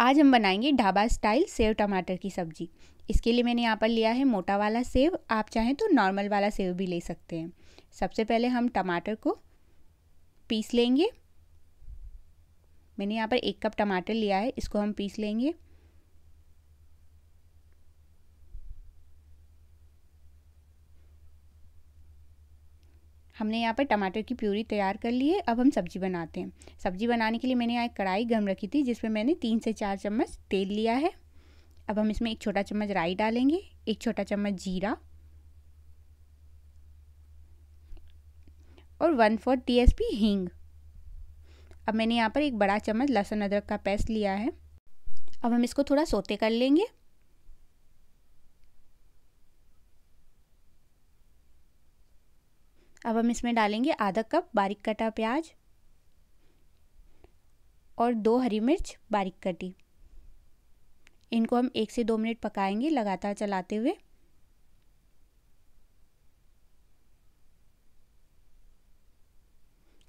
आज हम बनाएंगे ढाबा स्टाइल सेव टमाटर की सब्ज़ी इसके लिए मैंने यहाँ पर लिया है मोटा वाला सेव आप चाहें तो नॉर्मल वाला सेव भी ले सकते हैं सबसे पहले हम टमाटर को पीस लेंगे मैंने यहाँ पर एक कप टमाटर लिया है इसको हम पीस लेंगे हमने यहाँ पर टमाटर की प्यूरी तैयार कर ली है अब हम सब्जी बनाते हैं सब्जी बनाने के लिए मैंने यहाँ एक कढ़ाई गर्म रखी थी जिसमें मैंने तीन से चार चम्मच तेल लिया है अब हम इसमें एक छोटा चम्मच राई डालेंगे एक छोटा चम्मच जीरा और one fourth T S P हींग अब मैंने यहाँ पर एक बड़ा चम्मच लहसुन अदरक का पेस्ट लिया है अब हम इसको थोड़ा सोते कर लेंगे अब हम इसमें डालेंगे आधा कप बारीक कटा प्याज और दो हरी मिर्च बारीक कटी इनको हम एक से दो मिनट पकाएंगे लगातार चलाते हुए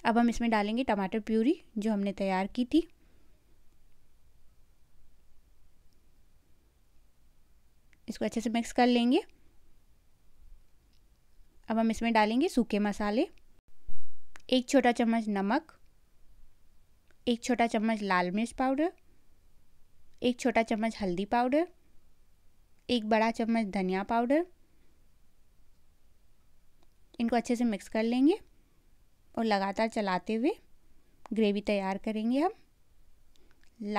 अब हम इसमें डालेंगे टमाटर प्यूरी जो हमने तैयार की थी इसको अच्छे से मिक्स कर लेंगे अब हम इसमें डालेंगे सूखे मसाले एक छोटा चम्मच नमक एक छोटा चम्मच लाल मिर्च पाउडर एक छोटा चम्मच हल्दी पाउडर एक बड़ा चम्मच धनिया पाउडर इनको अच्छे से मिक्स कर लेंगे और लगातार चलाते हुए ग्रेवी तैयार करेंगे हम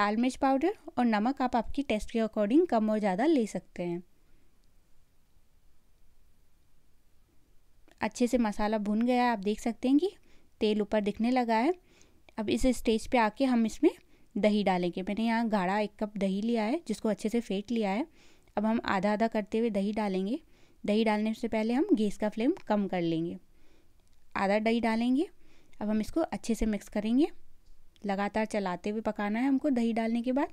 लाल मिर्च पाउडर और नमक आप आपकी टेस्ट के अकॉर्डिंग कम और ज़्यादा ले सकते हैं अच्छे से मसाला भुन गया आप देख सकते हैं कि तेल ऊपर दिखने लगा है अब इस स्टेज पे आके हम इसमें दही डालेंगे मैंने यहाँ गाढ़ा एक कप दही लिया है जिसको अच्छे से फेंट लिया है अब हम आधा आधा करते हुए दही डालेंगे दही डालने से पहले हम गैस का फ्लेम कम कर लेंगे आधा दही डालेंगे अब हम इसको अच्छे से मिक्स करेंगे लगातार चलाते हुए पकाना है हमको दही डालने के बाद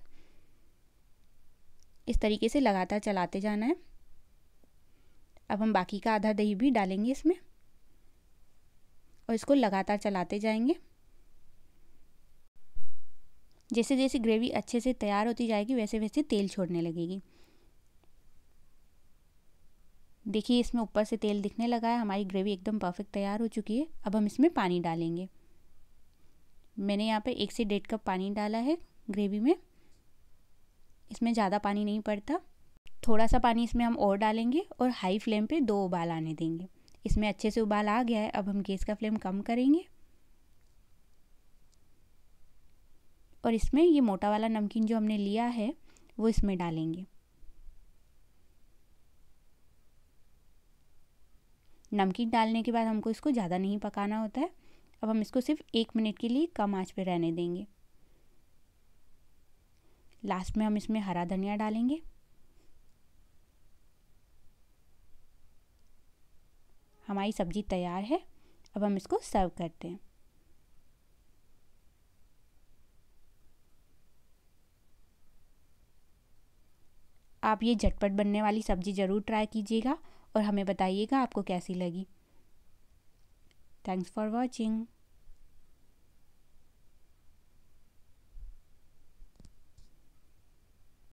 इस तरीके से लगातार चलाते जाना है अब हम बाकी का आधा दही भी डालेंगे इसमें और इसको लगातार चलाते जाएंगे जैसे जैसे ग्रेवी अच्छे से तैयार होती जाएगी वैसे वैसे तेल छोड़ने लगेगी देखिए इसमें ऊपर से तेल दिखने लगा है हमारी ग्रेवी एकदम परफेक्ट तैयार हो चुकी है अब हम इसमें पानी डालेंगे मैंने यहाँ पर एक से डेढ़ कप पानी डाला है ग्रेवी में इसमें ज़्यादा पानी नहीं पड़ता थोड़ा सा पानी इसमें हम और डालेंगे और हाई फ्लेम पे दो उबाल आने देंगे इसमें अच्छे से उबाल आ गया है अब हम गैस का फ्लेम कम करेंगे और इसमें ये मोटा वाला नमकीन जो हमने लिया है वो इसमें डालेंगे नमकीन डालने के बाद हमको इसको ज़्यादा नहीं पकाना होता है अब हम इसको सिर्फ एक मिनट के लिए कम आंच पे रहने देंगे लास्ट में हम इसमें हरा धनिया डालेंगे हमारी सब्ज़ी तैयार है अब हम इसको सर्व करते हैं आप ये झटपट बनने वाली सब्ज़ी ज़रूर ट्राई कीजिएगा और हमें बताइएगा आपको कैसी लगी थैंक्स फॉर वॉचिंग